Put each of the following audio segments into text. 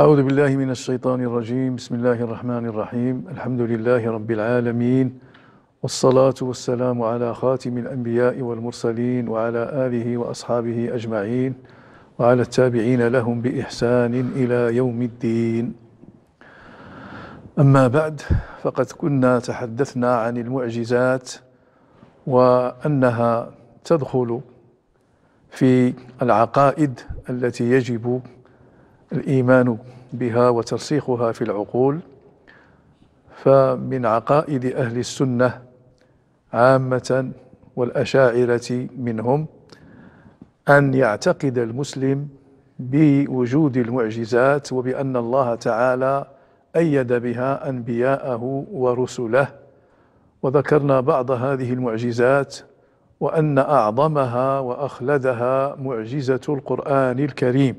أعوذ بالله من الشيطان الرجيم بسم الله الرحمن الرحيم الحمد لله رب العالمين والصلاة والسلام على خاتم الأنبياء والمرسلين وعلى آله وأصحابه أجمعين وعلى التابعين لهم بإحسان إلى يوم الدين أما بعد فقد كنا تحدثنا عن المعجزات وأنها تدخل في العقائد التي يجب الإيمان بها وترسيخها في العقول فمن عقائد أهل السنة عامة والأشاعرة منهم أن يعتقد المسلم بوجود المعجزات وبأن الله تعالى أيد بها أنبياءه ورسله وذكرنا بعض هذه المعجزات وأن أعظمها وأخلدها معجزة القرآن الكريم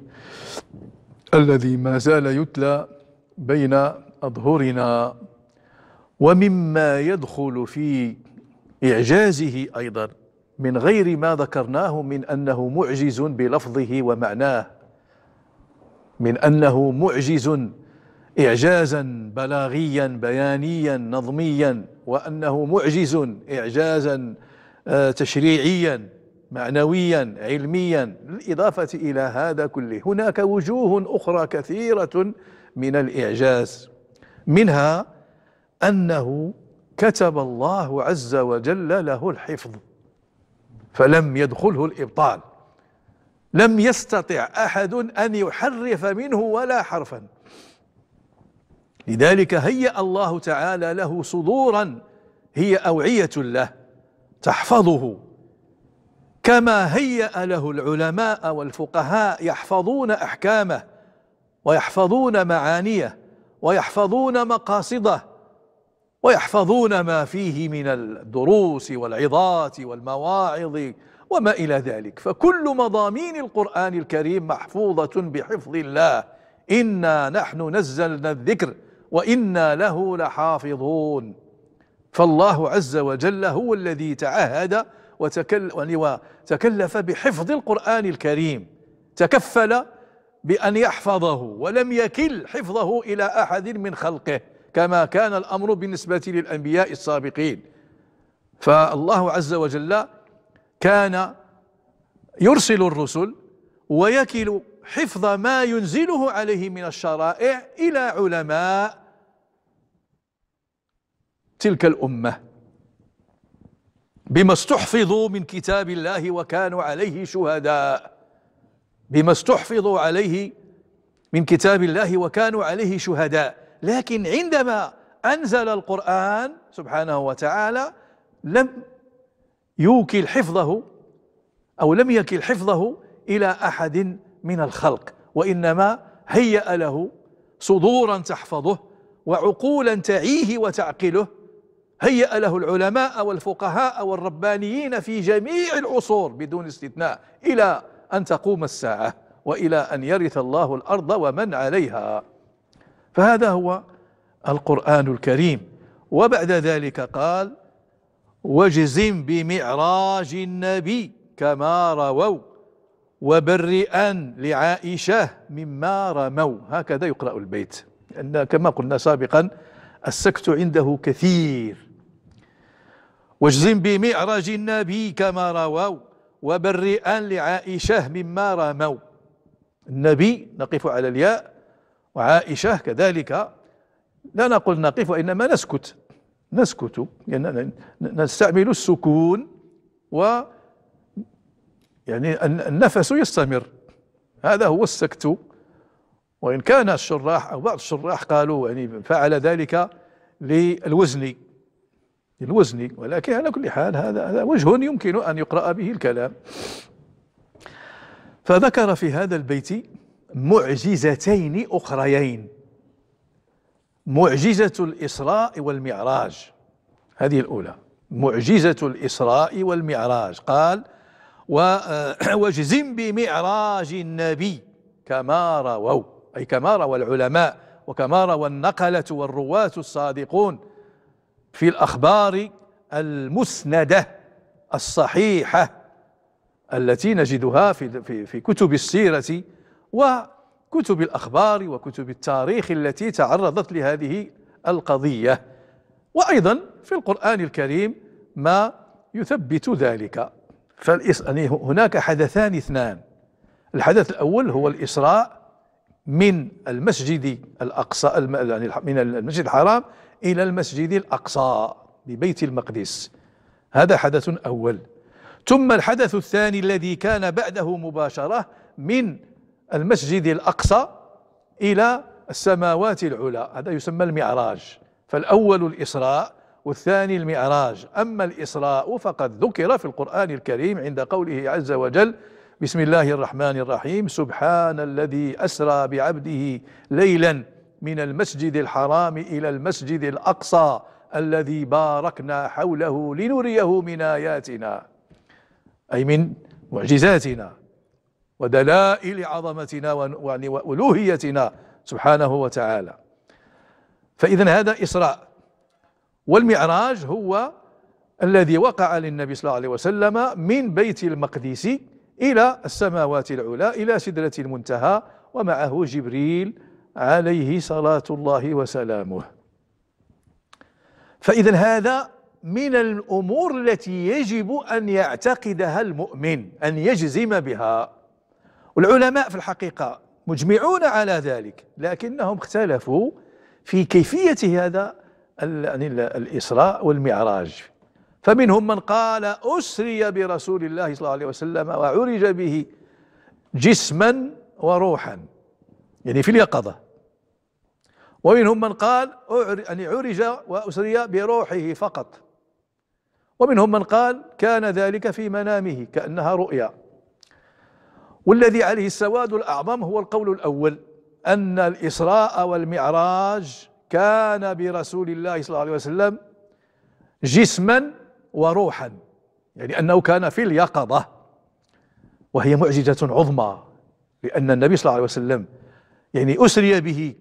الذي ما زال يتلى بين أظهرنا ومما يدخل في إعجازه أيضا من غير ما ذكرناه من أنه معجز بلفظه ومعناه من أنه معجز إعجازا بلاغيا بيانيا نظميا وأنه معجز إعجازا آه، تشريعيا معنويا علميا بالإضافة إلى هذا كله هناك وجوه أخرى كثيرة من الإعجاز منها أنه كتب الله عز وجل له الحفظ فلم يدخله الإبطال لم يستطع أحد أن يحرف منه ولا حرفا لذلك هيأ الله تعالى له صدورا هي أوعية له تحفظه كما هيأ له العلماء والفقهاء يحفظون أحكامه ويحفظون معانيه ويحفظون مقاصده ويحفظون ما فيه من الدروس والعظات والمواعظ وما إلى ذلك فكل مضامين القرآن الكريم محفوظة بحفظ الله إنا نحن نزلنا الذكر وإنا له لحافظون فالله عز وجل هو الذي تعهد يعني وتكلف بحفظ القرآن الكريم تكفل بأن يحفظه ولم يكل حفظه إلى أحد من خلقه كما كان الأمر بالنسبة للأنبياء السابقين فالله عز وجل كان يرسل الرسل ويكل حفظ ما ينزله عليه من الشرائع إلى علماء تلك الأمة بما استحفظوا من كتاب الله وكانوا عليه شهداء بما استحفظوا عليه من كتاب الله وكانوا عليه شهداء لكن عندما أنزل القرآن سبحانه وتعالى لم يوكل حفظه أو لم يكل حفظه إلى أحد من الخلق وإنما هيأ له صدورا تحفظه وعقولا تعيه وتعقله هيأ له العلماء والفقهاء والربانيين في جميع العصور بدون استثناء إلى أن تقوم الساعة وإلى أن يرث الله الأرض ومن عليها فهذا هو القرآن الكريم وبعد ذلك قال وجزم بمعراج النبي كما رووا وبرئا لعائشة مما رموا هكذا يقرأ البيت لأن كما قلنا سابقا السكت عنده كثير واجزم بمعرج النبي كما رووا وبرئا لعائشة مما رموا النبي نقف على الياء وعائشة كذلك لا نقول نقف وإنما نسكت نسكت يعني نستعمل السكون و يعني النفس يستمر هذا هو السكت وإن كان الشراح أو بعض الشراح قالوا يعني فعل ذلك للوزن الوزن ولكن على كل حال هذا هذا وجه يمكن أن يقرأ به الكلام فذكر في هذا البيت معجزتين أخريين معجزة الإسراء والمعراج هذه الأولى معجزة الإسراء والمعراج قال آه، واجزم بمعراج النبي كما رووا أي كما روى العلماء وكما روى النقلة والرواة الصادقون في الأخبار المسندة الصحيحة التي نجدها في, في, في كتب السيرة وكتب الأخبار وكتب التاريخ التي تعرضت لهذه القضية وأيضا في القرآن الكريم ما يثبت ذلك يعني هناك حدثان اثنان الحدث الأول هو الإسراء من المسجد الأقصى يعني من المسجد الحرام إلى المسجد الأقصى ببيت المقدس هذا حدث أول ثم الحدث الثاني الذي كان بعده مباشرة من المسجد الأقصى إلى السماوات العلى هذا يسمى المعراج فالأول الإسراء والثاني المعراج أما الإسراء فقد ذكر في القرآن الكريم عند قوله عز وجل بسم الله الرحمن الرحيم سبحان الذي أسرى بعبده ليلا من المسجد الحرام إلى المسجد الأقصى الذي باركنا حوله لنريه من آياتنا أي من معجزاتنا ودلائل عظمتنا وألوهيتنا يعني سبحانه وتعالى فإذا هذا إسراء والمعراج هو الذي وقع للنبي صلى الله عليه وسلم من بيت المقدس إلى السماوات العلى إلى سدرة المنتهى ومعه جبريل عليه صلاة الله وسلامه فإذا هذا من الأمور التي يجب أن يعتقدها المؤمن أن يجزم بها والعلماء في الحقيقة مجمعون على ذلك لكنهم اختلفوا في كيفية هذا يعني الإسراء والمعراج فمنهم من قال أسري برسول الله صلى الله عليه وسلم وعرج به جسما وروحا يعني في اليقظة ومنهم من قال يعني عرج وأسري بروحه فقط ومنهم من قال كان ذلك في منامه كأنها رؤيا والذي عليه السواد الأعظم هو القول الأول أن الإسراء والمعراج كان برسول الله صلى الله عليه وسلم جسما وروحا يعني أنه كان في اليقظة وهي معجزة عظمى لأن النبي صلى الله عليه وسلم يعني أسري به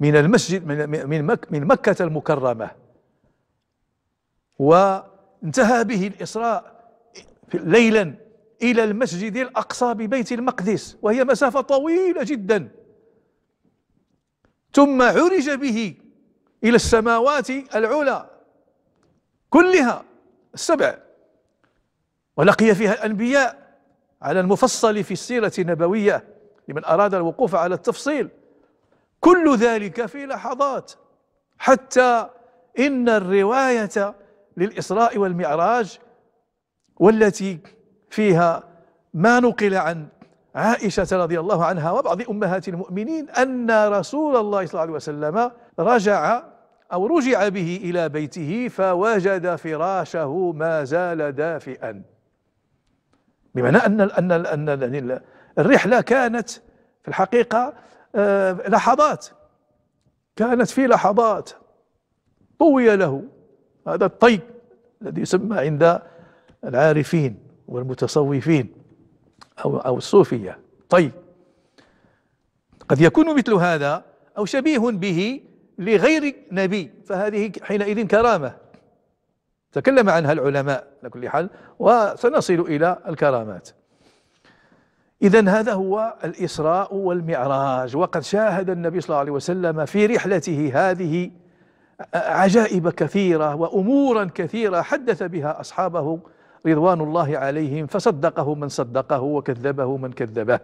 من المسجد من من مك من مكة المكرمة وانتهى به الإسراء ليلا إلى المسجد الأقصى ببيت المقدس وهي مسافة طويلة جدا ثم عرج به إلى السماوات العلى كلها السبع ولقي فيها الأنبياء على المفصل في السيرة النبوية لمن أراد الوقوف على التفصيل كل ذلك في لحظات حتى إن الرواية للإسراء والمعراج والتي فيها ما نقل عن عائشة رضي الله عنها وبعض أمهات المؤمنين أن رسول الله صلى الله عليه وسلم رجع أو رجع به إلى بيته فوجد فراشه ما زال دافئا بمعنى أن أن أن الرحلة كانت في الحقيقة آه، لحظات كانت في لحظات طوي له هذا الطي الذي يسمى عند العارفين والمتصوفين أو أو الصوفية طي قد يكون مثل هذا أو شبيه به لغير نبي فهذه حينئذ كرامة تكلم عنها العلماء على كل حال وسنصل إلى الكرامات إذا هذا هو الإسراء والمعراج وقد شاهد النبي صلى الله عليه وسلم في رحلته هذه عجائب كثيرة وأمورا كثيرة حدث بها أصحابه رضوان الله عليهم فصدقه من صدقه وكذبه من كذبه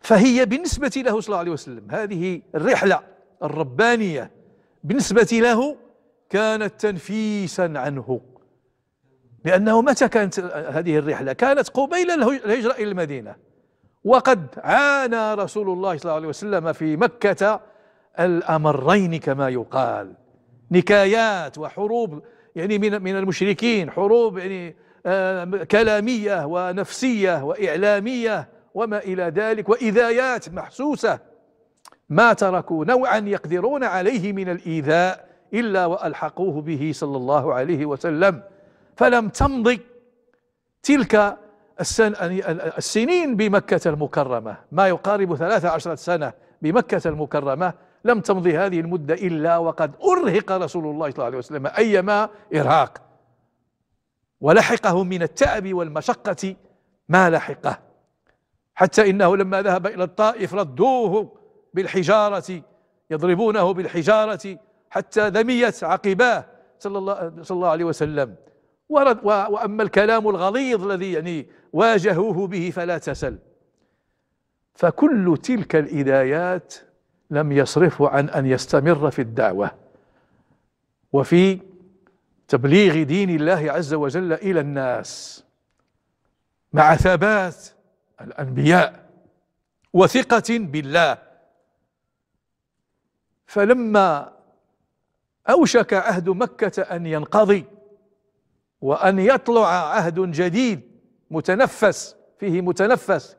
فهي بالنسبة له صلى الله عليه وسلم هذه الرحلة الربانية بالنسبة له كانت تنفيسا عنه لأنه متى كانت هذه الرحلة كانت قبيل الهجرة إلى المدينة وقد عانى رسول الله صلى الله عليه وسلم في مكة الأمرين كما يقال نكايات وحروب يعني من من المشركين حروب يعني آه، كلامية ونفسية وإعلامية وما إلى ذلك وإذايات محسوسة ما تركوا نوعا يقدرون عليه من الإيذاء إلا وألحقوه به صلى الله عليه وسلم فلم تمضي تلك يعني السنين بمكة المكرمة ما يقارب ثلاثة عشرة سنة بمكة المكرمة لم تمضي هذه المدة إلا وقد أرهق رسول الله صلى الله عليه وسلم أيما إرهاق ولحقه من التعب والمشقة ما لحقه حتى إنه لما ذهب إلى الطائف ردوه بالحجارة يضربونه بالحجارة حتى ذميت عقباه صلى الله, صلى الله عليه وسلم ورد وأما الكلام الغليظ الذي يعني واجهوه به فلا تسل فكل تلك الإدايات لم يصرفه عن أن يستمر في الدعوة وفي تبليغ دين الله عز وجل إلى الناس مع ثبات الأنبياء وثقة بالله فلما أوشك عهد مكة أن ينقضي وأن يطلع عهد جديد متنفس فيه متنفس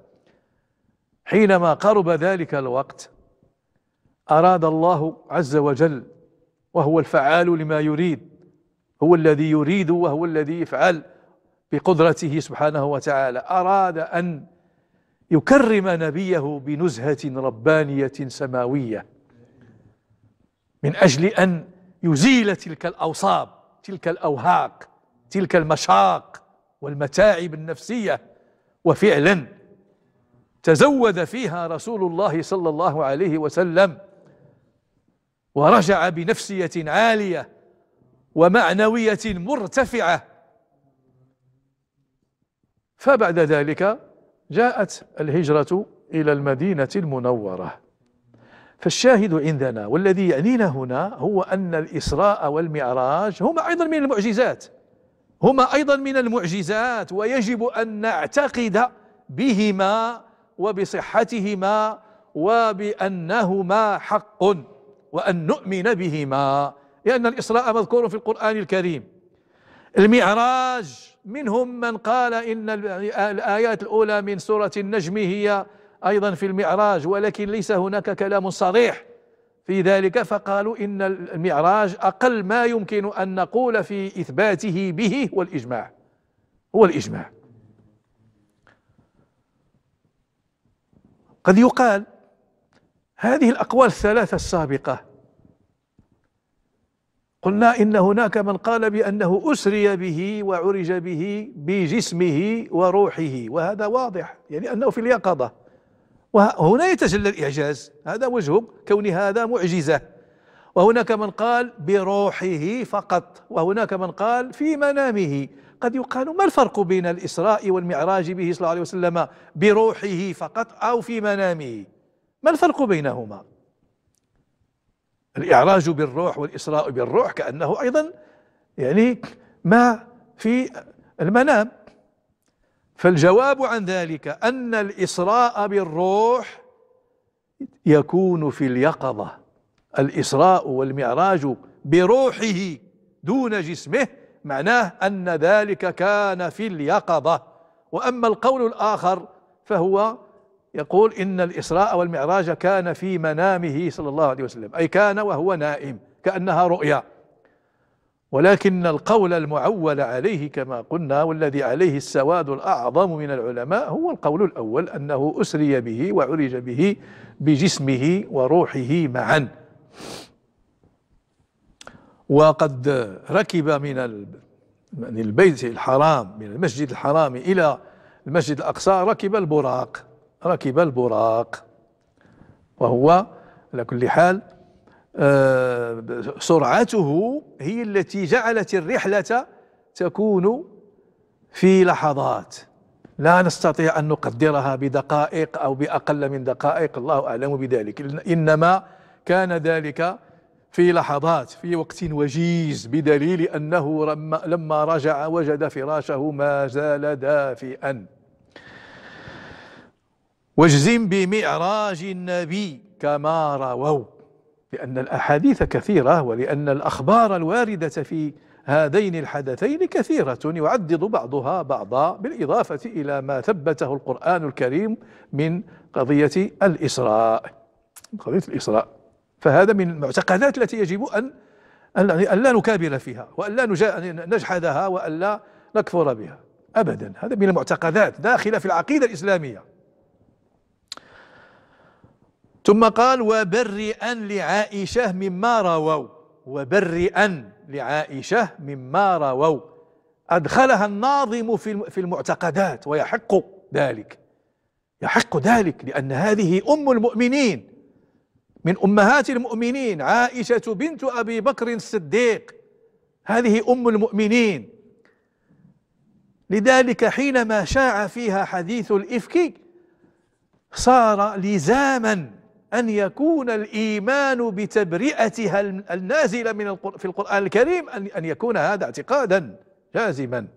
حينما قرب ذلك الوقت أراد الله عز وجل وهو الفعال لما يريد هو الذي يريد وهو الذي يفعل بقدرته سبحانه وتعالى أراد أن يكرم نبيه بنزهة ربانية سماوية من أجل أن يزيل تلك الأوصاب تلك الأوهاق تلك المشاق والمتاعب النفسية وفعلا تزود فيها رسول الله صلى الله عليه وسلم ورجع بنفسية عالية ومعنوية مرتفعة فبعد ذلك جاءت الهجرة إلى المدينة المنورة فالشاهد عندنا والذي يعنينا هنا هو أن الإسراء والمعراج هما أيضا من المعجزات هما أيضا من المعجزات ويجب أن نعتقد بهما وبصحتهما وبأنهما حق وأن نؤمن بهما لأن الإسراء مذكور في القرآن الكريم المعراج منهم من قال إن الآيات الأولى من سورة النجم هي أيضا في المعراج ولكن ليس هناك كلام صريح في ذلك فقالوا إن المعراج أقل ما يمكن أن نقول في إثباته به هو الإجماع هو الإجماع قد يقال هذه الأقوال الثلاثة السابقة قلنا إن هناك من قال بأنه أسري به وعرج به بجسمه وروحه وهذا واضح يعني أنه في اليقظة وهنا يتجلى الإعجاز هذا وجه كون هذا معجزة وهناك من قال بروحه فقط وهناك من قال في منامه قد يقال ما الفرق بين الإسراء والمعراج به صلى الله عليه وسلم بروحه فقط أو في منامه ما الفرق بينهما الإعراج بالروح والإسراء بالروح كأنه أيضا يعني ما في المنام فالجواب عن ذلك أن الإسراء بالروح يكون في اليقظة الإسراء والمعراج بروحه دون جسمه معناه أن ذلك كان في اليقظة وأما القول الآخر فهو يقول إن الإسراء والمعراج كان في منامه صلى الله عليه وسلم أي كان وهو نائم كأنها رؤيا ولكن القول المعول عليه كما قلنا والذي عليه السواد الأعظم من العلماء هو القول الأول أنه أسري به وعرج به بجسمه وروحه معا وقد ركب من البيت الحرام من المسجد الحرام إلى المسجد الأقصى ركب البراق ركب البراق وهو على كل حال آه، سرعته هي التي جعلت الرحلة تكون في لحظات لا نستطيع أن نقدرها بدقائق أو بأقل من دقائق الله أعلم بذلك إنما كان ذلك في لحظات في وقت وجيز بدليل أنه لما رجع وجد فراشه ما زال دافئا واجزم بمعراج النبي كما رووا لأن الأحاديث كثيرة ولأن الأخبار الواردة في هذين الحدثين كثيرة يعدد بعضها بعضا بالإضافة إلى ما ثبته القرآن الكريم من قضية الإسراء قضية الإسراء فهذا من المعتقدات التي يجب أن أن يعني لا نكابر فيها وأن لا نجحدها وأن لا نكفر بها أبدا هذا من المعتقدات داخلة في العقيدة الإسلامية ثم قال وبرئا لعائشة مما رووا وبرئا لعائشة مما رووا أدخلها الناظم في المعتقدات ويحق ذلك يحق ذلك لأن هذه أم المؤمنين من أمهات المؤمنين عائشة بنت أبي بكر الصديق هذه أم المؤمنين لذلك حينما شاع فيها حديث الإفك صار لزاما أن يكون الإيمان بتبرئتها النازلة من في القرآن الكريم أن يكون هذا اعتقادا جازما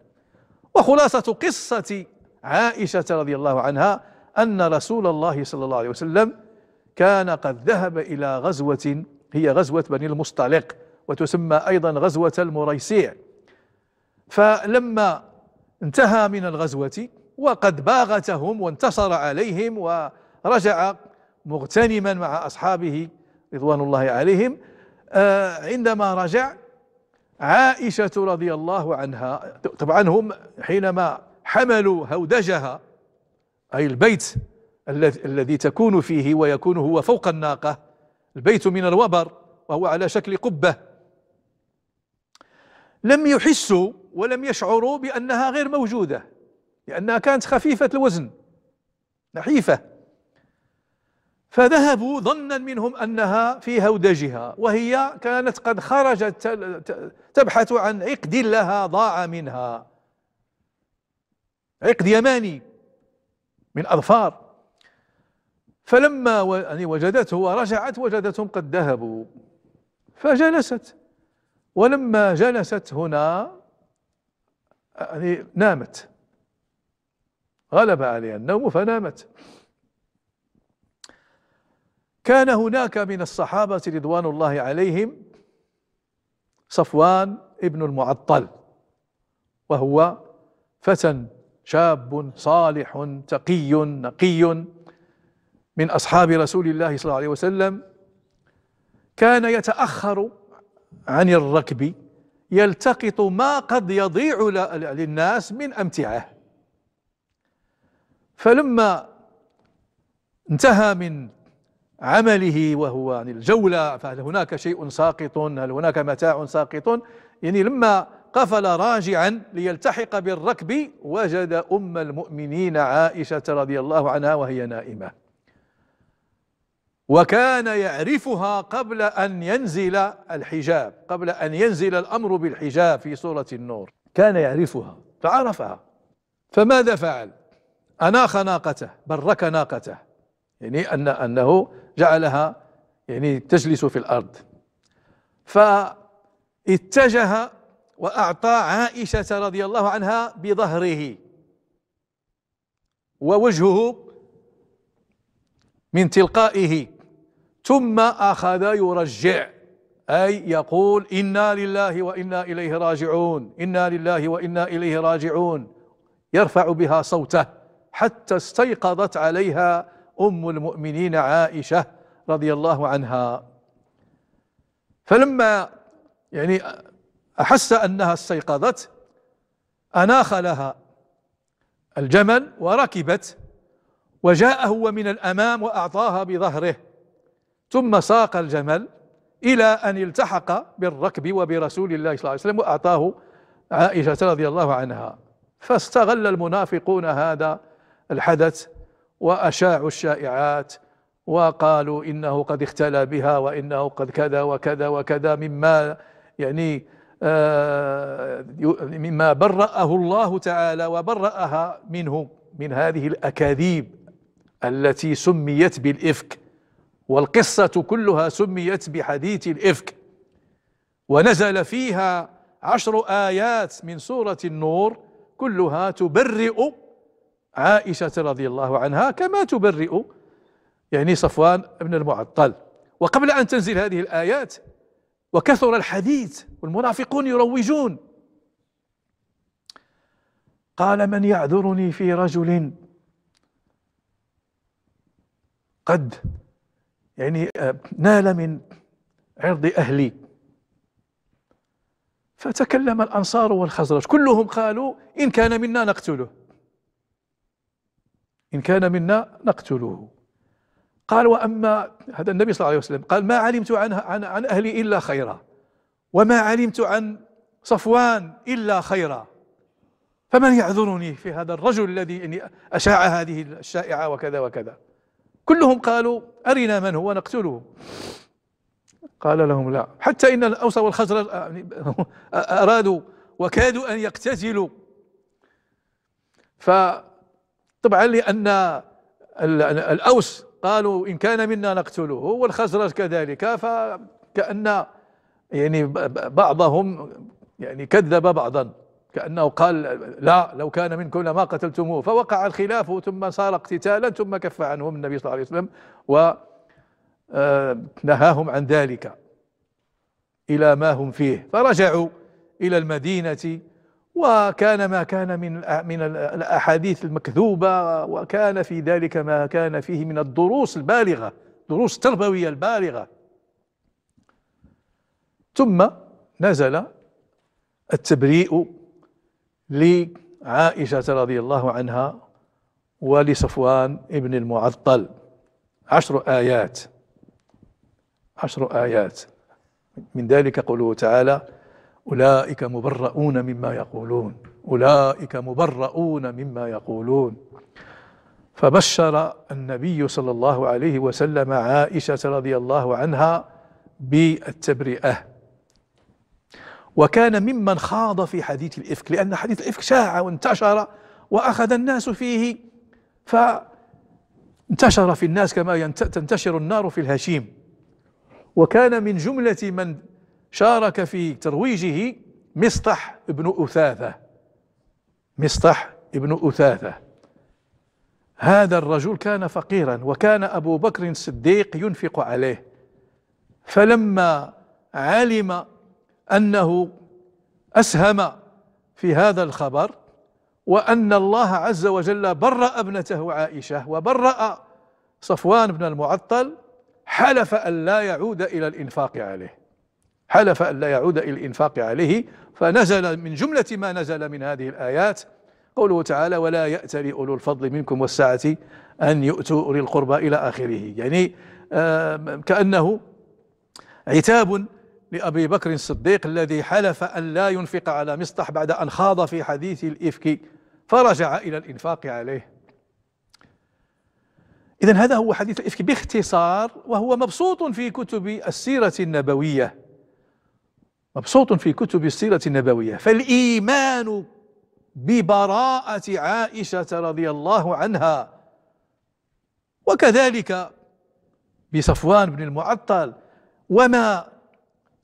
وخلاصة قصة عائشة رضي الله عنها أن رسول الله صلى الله عليه وسلم كان قد ذهب إلى غزوة هي غزوة بني المصطلق وتسمى أيضا غزوة المريسيع فلما انتهى من الغزوة وقد باغتهم وانتصر عليهم ورجع مغتنما مع أصحابه رضوان الله عليهم آه، عندما رجع عائشة رضي الله عنها طبعا هم حينما حملوا هودجها أي البيت الذي تكون فيه ويكون هو فوق الناقة البيت من الوبر وهو على شكل قبة لم يحسوا ولم يشعروا بأنها غير موجودة لأنها كانت خفيفة الوزن نحيفة فذهبوا ظنا منهم أنها في هودجها وهي كانت قد خرجت تبحث عن عقد لها ضاع منها عقد يماني من أظفار فلما يعني وجدته ورجعت وجدتهم قد ذهبوا فجلست ولما جلست هنا يعني نامت غلب عليها النوم فنامت كان هناك من الصحابة رضوان الله عليهم صفوان ابن المعطل وهو فتى شاب صالح تقي نقي من أصحاب رسول الله صلى الله عليه وسلم كان يتأخر عن الركب يلتقط ما قد يضيع للناس من أمتعه فلما انتهى من عمله وهو عن الجولة فهل هناك شيء ساقط هل هناك متاع ساقط يعني لما قفل راجعا ليلتحق بالركب وجد أم المؤمنين عائشة رضي الله عنها وهي نائمة وكان يعرفها قبل أن ينزل الحجاب قبل أن ينزل الأمر بالحجاب في سورة النور كان يعرفها فعرفها فماذا فعل أناخ ناقته برك ناقته يعني أن أنه جعلها يعني تجلس في الأرض فاتجه وأعطى عائشة رضي الله عنها بظهره ووجهه من تلقائه ثم أخذ يرجع أي يقول إنا لله وإنا إليه راجعون إنا لله وإنا إليه راجعون يرفع بها صوته حتى استيقظت عليها ام المؤمنين عائشه رضي الله عنها فلما يعني احس انها استيقظت اناخ لها الجمل وركبت وجاء هو من الامام واعطاها بظهره ثم ساق الجمل الى ان التحق بالركب وبرسول الله صلى الله عليه وسلم واعطاه عائشه رضي الله عنها فاستغل المنافقون هذا الحدث وأشاعوا الشائعات وقالوا إنه قد اختلى بها وإنه قد كذا وكذا وكذا مما يعني آه، مما برأه الله تعالى وبرأها منه من هذه الأكاذيب التي سميت بالإفك والقصة كلها سميت بحديث الإفك ونزل فيها عشر آيات من سورة النور كلها تبرئ عائشة رضي الله عنها كما تبرئ يعني صفوان بن المعطل وقبل أن تنزل هذه الآيات وكثر الحديث والمنافقون يروجون قال من يعذرني في رجل قد يعني نال من عرض أهلي فتكلم الأنصار والخزرج كلهم قالوا إن كان منا نقتله إن كان منا نقتله قال وأما هذا النبي صلى الله عليه وسلم قال ما علمت عن, عن, عن أهلي إلا خيرا وما علمت عن صفوان إلا خيرا فمن يعذرني في هذا الرجل الذي أشاع هذه الشائعة وكذا وكذا كلهم قالوا أرنا من هو نقتله قال لهم لا حتى إن الأوس والخزرج آه، يعني أرادوا وكادوا أن يقتتلوا ف طبعا لأن الأوس قالوا إن كان منا نقتله والخزرج كذلك فكأن يعني بعضهم يعني كذب بعضا كأنه قال لا لو كان منكم لما قتلتموه فوقع الخلاف ثم صار اقتتالا ثم كف عنهم النبي صلى الله عليه وسلم و آه، نهاهم عن ذلك إلى ما هم فيه فرجعوا إلى المدينة وكان ما كان من من الاحاديث المكذوبه وكان في ذلك ما كان فيه من الدروس البالغه دروس التربويه البالغه ثم نزل التبريء لعائشه رضي الله عنها ولصفوان ابن المعطل عشر ايات عشر ايات من ذلك قوله تعالى أولئك مبرؤون مما يقولون أولئك مبرؤون مما يقولون فبشر النبي صلى الله عليه وسلم عائشة رضي الله عنها بالتبرئة وكان ممن خاض في حديث الإفك لأن حديث الإفك شاع وانتشر وأخذ الناس فيه فانتشر في الناس كما تنتشر النار في الهشيم وكان من جملة من شارك في ترويجه مصطح بن أثاثة مصطح بن أثاثة هذا الرجل كان فقيرا وكان أبو بكر الصديق ينفق عليه فلما علم أنه أسهم في هذا الخبر وأن الله عز وجل برأ ابنته عائشة وبرأ صفوان بن المعطل حلف أن لا يعود إلى الإنفاق عليه حلف أن لا يعود إلى الإنفاق عليه فنزل من جملة ما نزل من هذه الآيات قوله تعالى ولا يأت أولو الفضل منكم والسعة أن يؤتوا أولي القربى إلى آخره يعني آه، كأنه عتاب لأبي بكر الصديق الذي حلف أن لا ينفق على مصطح بعد أن خاض في حديث الإفك فرجع إلى الإنفاق عليه إذا هذا هو حديث الإفك باختصار وهو مبسوط في كتب السيرة النبوية مبسوط في كتب السيرة النبوية فالإيمان ببراءة عائشة رضي الله عنها وكذلك بصفوان بن المعطل وما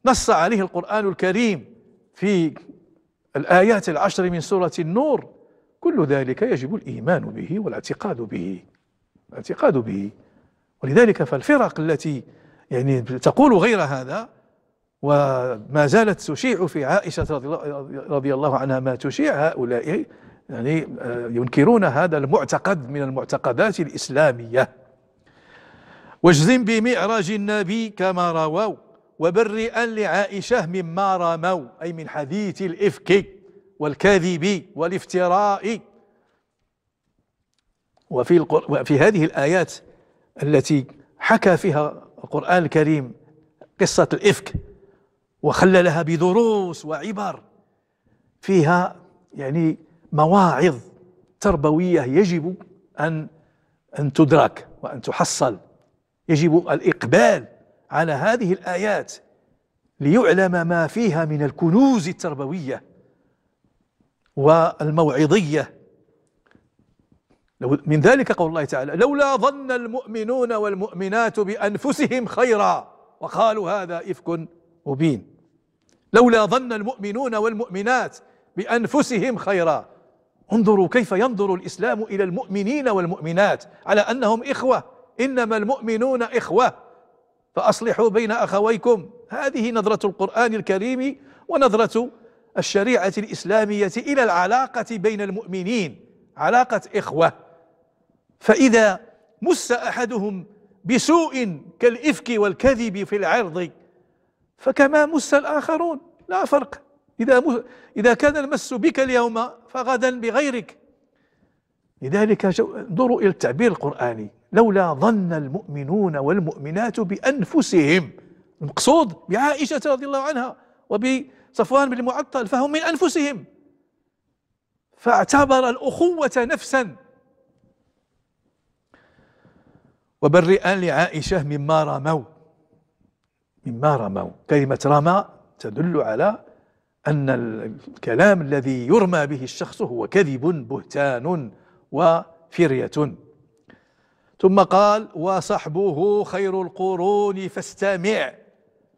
نص عليه القرآن الكريم في الآيات العشر من سورة النور كل ذلك يجب الإيمان به والاعتقاد به الاعتقاد به ولذلك فالفرق التي يعني تقول غير هذا وما زالت تشيع في عائشة رضي الله عنها ما تشيع هؤلاء يعني آه، ينكرون هذا المعتقد من المعتقدات الإسلامية واجزم بمعراج النبي كما رووا وبرئا لعائشة مما رموا أي من حديث الإفك والكذب والافتراء وفي, وفي هذه الآيات التي حكى فيها القرآن الكريم قصة الإفك وخللها بدروس وعبر فيها يعني مواعظ تربويه يجب ان ان تدرك وان تحصل يجب الاقبال على هذه الايات ليعلم ما فيها من الكنوز التربويه والموعظيه من ذلك قول الله تعالى لولا ظن المؤمنون والمؤمنات بانفسهم خيرا وقالوا هذا افك مبين لولا ظن المؤمنون والمؤمنات بأنفسهم خيرا انظروا كيف ينظر الإسلام إلى المؤمنين والمؤمنات على أنهم إخوة إنما المؤمنون إخوة فأصلحوا بين أخويكم هذه نظرة القرآن الكريم ونظرة الشريعة الإسلامية إلى العلاقة بين المؤمنين علاقة إخوة فإذا مس أحدهم بسوء كالإفك والكذب في العرض فكما مس الآخرون لا فرق إذا, إذا كان المس بك اليوم فغدا بغيرك لذلك انظروا إلى التعبير القرآني لولا ظن المؤمنون والمؤمنات بأنفسهم المقصود بعائشة رضي الله عنها وبصفوان بن معطل فهم من أنفسهم فاعتبر الأخوة نفسا وبرئا لعائشة مما رموا مما رموا كلمة رمى تدل على أن الكلام الذي يرمى به الشخص هو كذب بهتان وفرية ثم قال وصحبه خير القرون فاستمع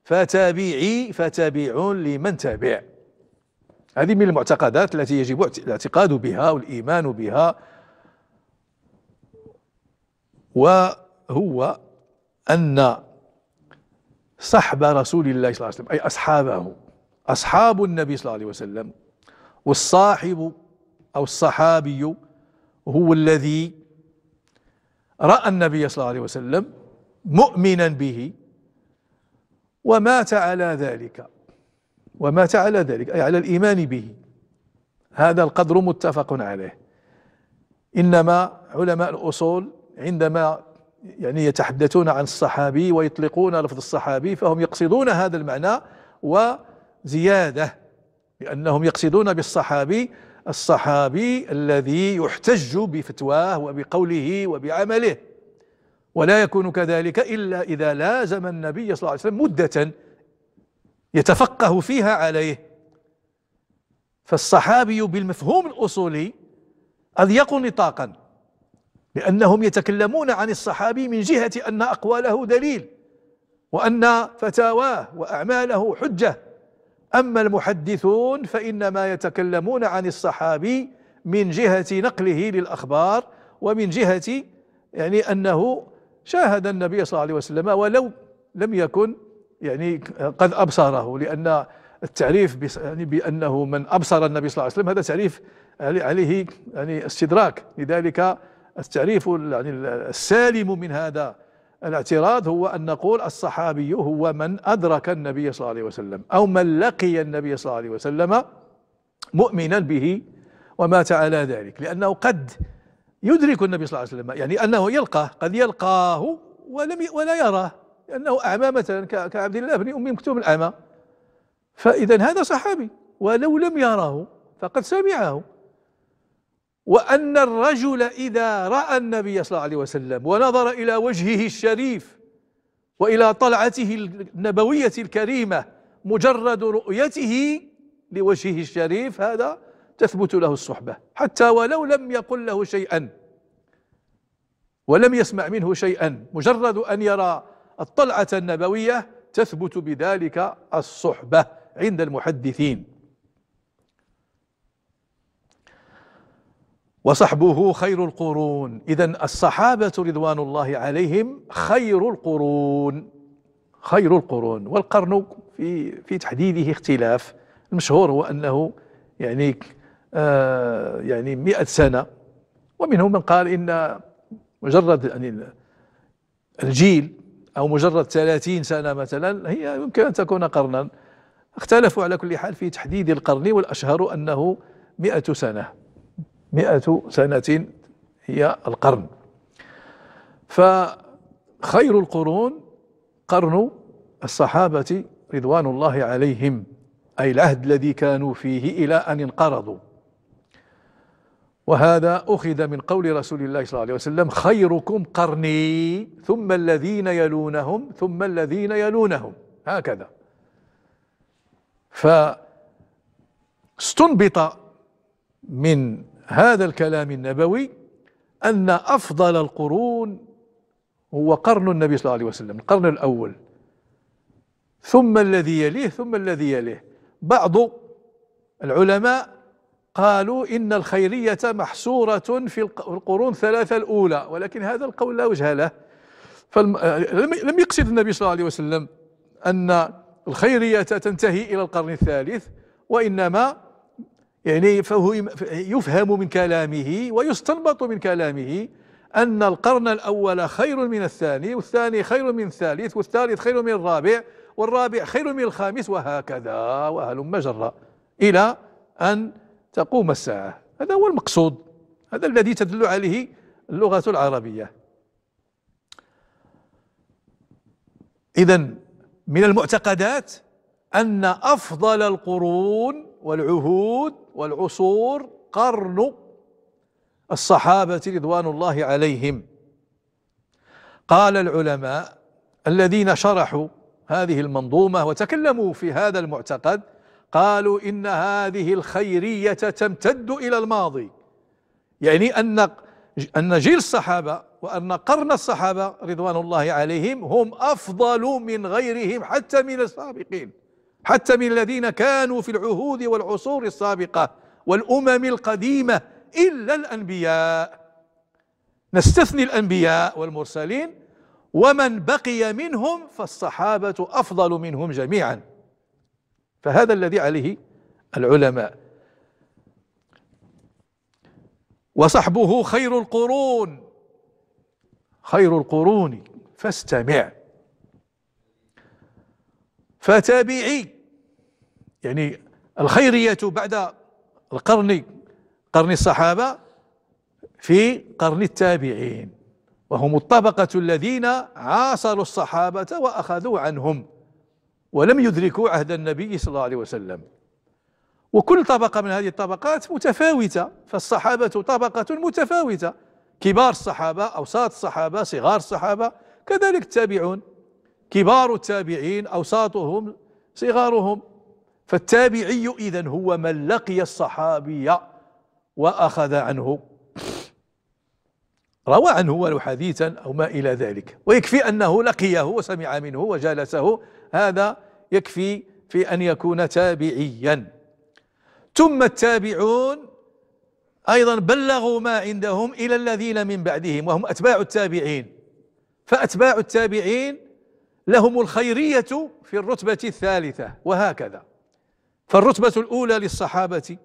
فتابعي فتابع لمن تابع هذه من المعتقدات التي يجب الاعتقاد بها والإيمان بها وهو أن صحب رسول الله صلى الله عليه وسلم أي أصحابه أصحاب النبي صلى الله عليه وسلم والصاحب أو الصحابي هو الذي رأى النبي صلى الله عليه وسلم مؤمنا به ومات على ذلك ومات على ذلك أي على الإيمان به هذا القدر متفق عليه إنما علماء الأصول عندما يعني يتحدثون عن الصحابي ويطلقون لفظ الصحابي فهم يقصدون هذا المعنى وزيادة لأنهم يقصدون بالصحابي الصحابي الذي يحتج بفتواه وبقوله وبعمله ولا يكون كذلك إلا إذا لازم النبي صلى الله عليه وسلم مدة يتفقه فيها عليه فالصحابي بالمفهوم الأصولي أضيق نطاقا لأنهم يتكلمون عن الصحابي من جهة أن أقواله دليل وأن فتاواه وأعماله حجة أما المحدثون فإنما يتكلمون عن الصحابي من جهة نقله للأخبار ومن جهة يعني أنه شاهد النبي صلى الله عليه وسلم ولو لم يكن يعني قد أبصره لأن التعريف يعني بأنه من أبصر النبي صلى الله عليه وسلم هذا تعريف عليه يعني استدراك لذلك التعريف يعني السالم من هذا الاعتراض هو أن نقول الصحابي هو من أدرك النبي صلى الله عليه وسلم أو من لقي النبي صلى الله عليه وسلم مؤمنا به ومات على ذلك لأنه قد يدرك النبي صلى الله عليه وسلم يعني أنه يلقاه قد يلقاه ولم ولا يراه لأنه أعمى مثلا كعبد الله بن أم مكتوم الأعمى فإذا هذا صحابي ولو لم يراه فقد سمعه وأن الرجل إذا رأى النبي صلى الله عليه وسلم ونظر إلى وجهه الشريف وإلى طلعته النبوية الكريمة مجرد رؤيته لوجهه الشريف هذا تثبت له الصحبة حتى ولو لم يقل له شيئا ولم يسمع منه شيئا مجرد أن يرى الطلعة النبوية تثبت بذلك الصحبة عند المحدثين وصحبه خير القرون إذا الصحابة رضوان الله عليهم خير القرون خير القرون والقرن في في تحديده اختلاف المشهور هو أنه يعني آه يعني مئة سنة ومنهم من قال إن مجرد يعني الجيل أو مجرد 30 سنة مثلا هي يمكن أن تكون قرنا اختلفوا على كل حال في تحديد القرن والأشهر أنه مئة سنة مئة سنة هي القرن فخير القرون قرن الصحابة رضوان الله عليهم أي العهد الذي كانوا فيه إلى أن انقرضوا وهذا أخذ من قول رسول الله صلى الله عليه وسلم خيركم قرني ثم الذين يلونهم ثم الذين يلونهم هكذا فاستنبط من هذا الكلام النبوي أن أفضل القرون هو قرن النبي صلى الله عليه وسلم القرن الأول ثم الذي يليه ثم الذي يليه بعض العلماء قالوا إن الخيرية محصورة في القرون الثلاثة الأولى ولكن هذا القول لا وجه له لم يقصد النبي صلى الله عليه وسلم أن الخيرية تنتهي إلى القرن الثالث وإنما يعني فهو يفهم من كلامه ويستنبط من كلامه أن القرن الأول خير من الثاني والثاني خير من الثالث والثالث خير من الرابع والرابع خير من الخامس وهكذا وهلم جرا إلى أن تقوم الساعة هذا هو المقصود هذا الذي تدل عليه اللغة العربية إذا من المعتقدات أن أفضل القرون والعهود والعصور قرن الصحابة رضوان الله عليهم قال العلماء الذين شرحوا هذه المنظومة وتكلموا في هذا المعتقد قالوا إن هذه الخيرية تمتد إلى الماضي يعني أن أن جيل الصحابة وأن قرن الصحابة رضوان الله عليهم هم أفضل من غيرهم حتى من السابقين حتى من الذين كانوا في العهود والعصور السابقة والأمم القديمة إلا الأنبياء نستثني الأنبياء والمرسلين ومن بقي منهم فالصحابة أفضل منهم جميعا فهذا الذي عليه العلماء وصحبه خير القرون خير القرون فاستمع فتابعي يعني الخيرية بعد القرن قرن الصحابة في قرن التابعين وهم الطبقة الذين عاصروا الصحابة وأخذوا عنهم ولم يدركوا عهد النبي صلى الله عليه وسلم وكل طبقة من هذه الطبقات متفاوتة فالصحابة طبقة متفاوتة كبار الصحابة أوساط الصحابة صغار الصحابة كذلك التابعون كبار التابعين أوساطهم صغارهم فالتابعي إذن هو من لقي الصحابي وأخذ عنه روى عنه ولو حديثا أو ما إلى ذلك ويكفي أنه لقيه وسمع منه وجالسه هذا يكفي في أن يكون تابعيا ثم التابعون أيضا بلغوا ما عندهم إلى الذين من بعدهم وهم أتباع التابعين فأتباع التابعين لهم الخيرية في الرتبة الثالثة وهكذا فالرتبة الأولى للصحابة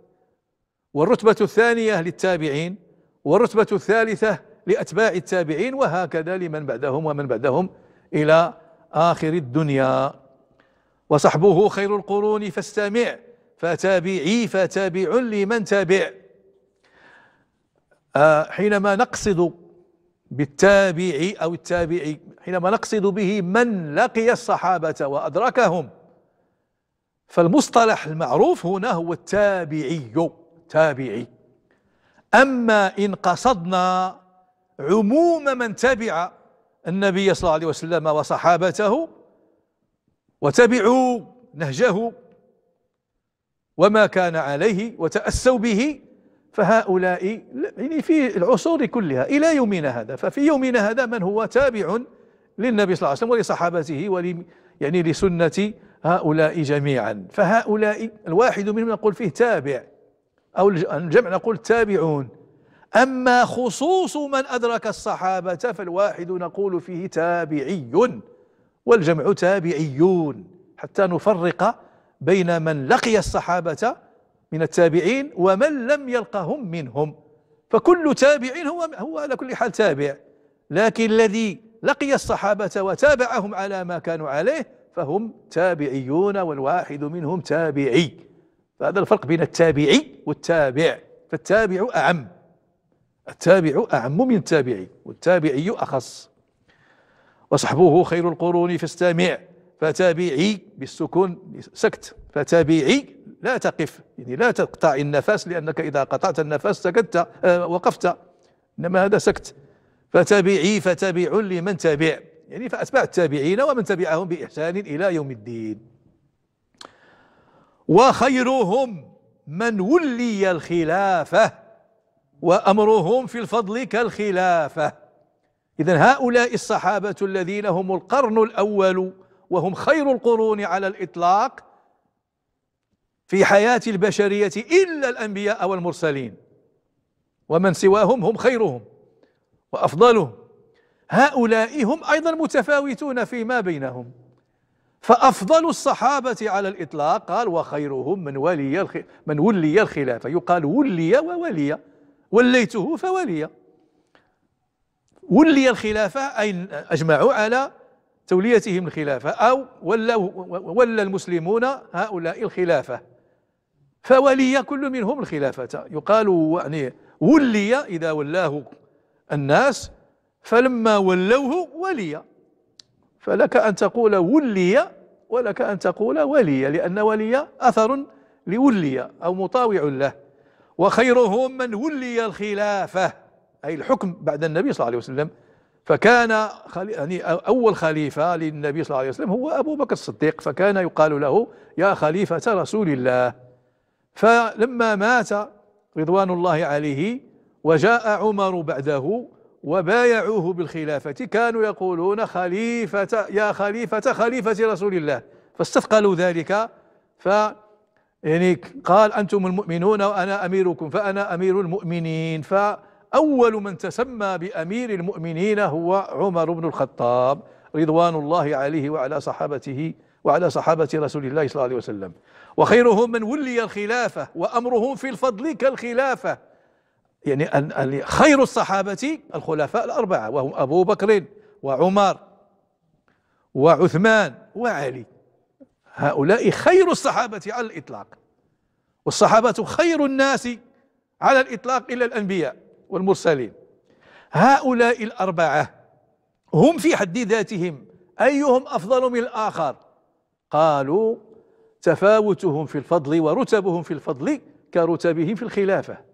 والرتبة الثانية للتابعين والرتبة الثالثة لأتباع التابعين وهكذا لمن بعدهم ومن بعدهم إلى آخر الدنيا وصحبه خير القرون فاستمع فتابعي فتابع لمن تابع آه، حينما نقصد بالتابع أو التابعي حينما نقصد به من لقي الصحابة وأدركهم فالمصطلح المعروف هنا هو التابعي تابعي أما إن قصدنا عموم من تبع النبي صلى الله عليه وسلم وصحابته وتبعوا نهجه وما كان عليه وتأسوا به فهؤلاء يعني في العصور كلها إلى يومنا هذا ففي يومنا هذا من هو تابع للنبي صلى الله عليه وسلم ولصحابته ول يعني لسنة هؤلاء جميعا فهؤلاء الواحد منهم نقول فيه تابع أو الجمع نقول تابعون أما خصوص من أدرك الصحابة فالواحد نقول فيه تابعي والجمع تابعيون حتى نفرق بين من لقي الصحابة من التابعين ومن لم يلقهم منهم فكل تابع هو هو على كل حال تابع لكن الذي لقي الصحابة وتابعهم على ما كانوا عليه فهم تابعيون والواحد منهم تابعي فهذا الفرق بين التابعي والتابع فالتابع أعم التابع أعم من التابعي والتابعي أخص وصحبه خير القرون فاستمع فتابعي بالسكون سكت فتابعي لا تقف يعني لا تقطع النفس لأنك إذا قطعت النفس سكت آه، وقفت إنما هذا سكت فتابعي فتابع لمن تابع يعني فأتباع التابعين ومن تبعهم بإحسان إلى يوم الدين وخيرهم من ولي الخلافة وأمرهم في الفضل كالخلافة إذا هؤلاء الصحابة الذين هم القرن الأول وهم خير القرون على الإطلاق في حياة البشرية إلا الأنبياء والمرسلين ومن سواهم هم خيرهم وأفضلهم هؤلاء هم أيضا متفاوتون فيما بينهم فأفضل الصحابة على الإطلاق قال وخيرهم من ولي من ولي الخلافة يقال ولي وولي وليته فولي ولي الخلافة أي أجمعوا على توليتهم الخلافة أو ولوا ولى المسلمون هؤلاء الخلافة فولي كل منهم الخلافة يقال يعني ولي إذا ولاه الناس فلما ولوه ولي فلك أن تقول ولي ولك أن تقول ولي لأن ولي أثر لولي أو مطاوع له وخيرهم من ولي الخلافة أي الحكم بعد النبي صلى الله عليه وسلم فكان خلي يعني أول خليفة للنبي صلى الله عليه وسلم هو أبو بكر الصديق فكان يقال له يا خليفة رسول الله فلما مات رضوان الله عليه وجاء عمر بعده وبايعوه بالخلافة كانوا يقولون خليفة يا خليفة خليفة رسول الله فاستثقلوا ذلك ف يعني قال أنتم المؤمنون وأنا أميركم فأنا أمير المؤمنين فأول من تسمى بأمير المؤمنين هو عمر بن الخطاب رضوان الله عليه وعلى صحابته وعلى صحابة رسول الله صلى الله عليه وسلم وخيرهم من ولي الخلافة وأمرهم في الفضل كالخلافة يعني أن خير الصحابة الخلفاء الأربعة وهم أبو بكر وعمر وعثمان وعلي هؤلاء خير الصحابة على الإطلاق والصحابة خير الناس على الإطلاق إلا الأنبياء والمرسلين هؤلاء الأربعة هم في حد ذاتهم أيهم أفضل من الآخر قالوا تفاوتهم في الفضل ورتبهم في الفضل كرتبهم في الخلافه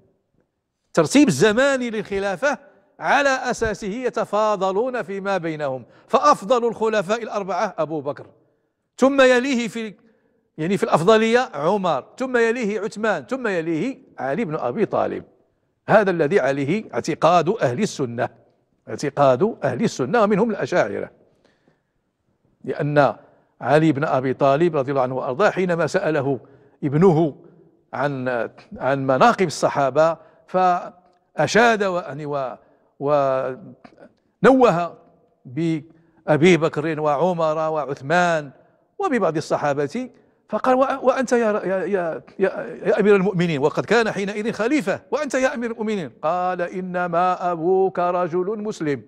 الترتيب الزماني للخلافة على أساسه يتفاضلون فيما بينهم فأفضل الخلفاء الأربعة أبو بكر ثم يليه في يعني في الأفضلية عمر ثم يليه عثمان ثم يليه علي بن أبي طالب هذا الذي عليه اعتقاد أهل السنة اعتقاد أهل السنة ومنهم الأشاعرة لأن علي بن أبي طالب رضي الله عنه وأرضاه حينما سأله ابنه عن عن مناقب الصحابة فأشاد و ونوه بأبي بكر وعمر وعثمان وببعض الصحابة فقال وأنت يا, يا, يا, يا أمير المؤمنين وقد كان حينئذ خليفة وأنت يا أمير المؤمنين قال إنما أبوك رجل مسلم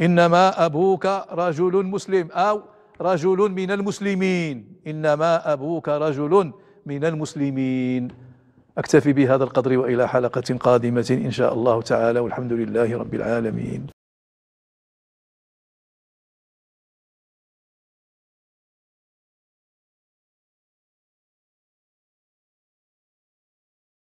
إنما أبوك رجل مسلم أو رجل من المسلمين إنما أبوك رجل من المسلمين أكتفي بهذا القدر وإلى حلقة قادمة إن شاء الله تعالى والحمد لله رب العالمين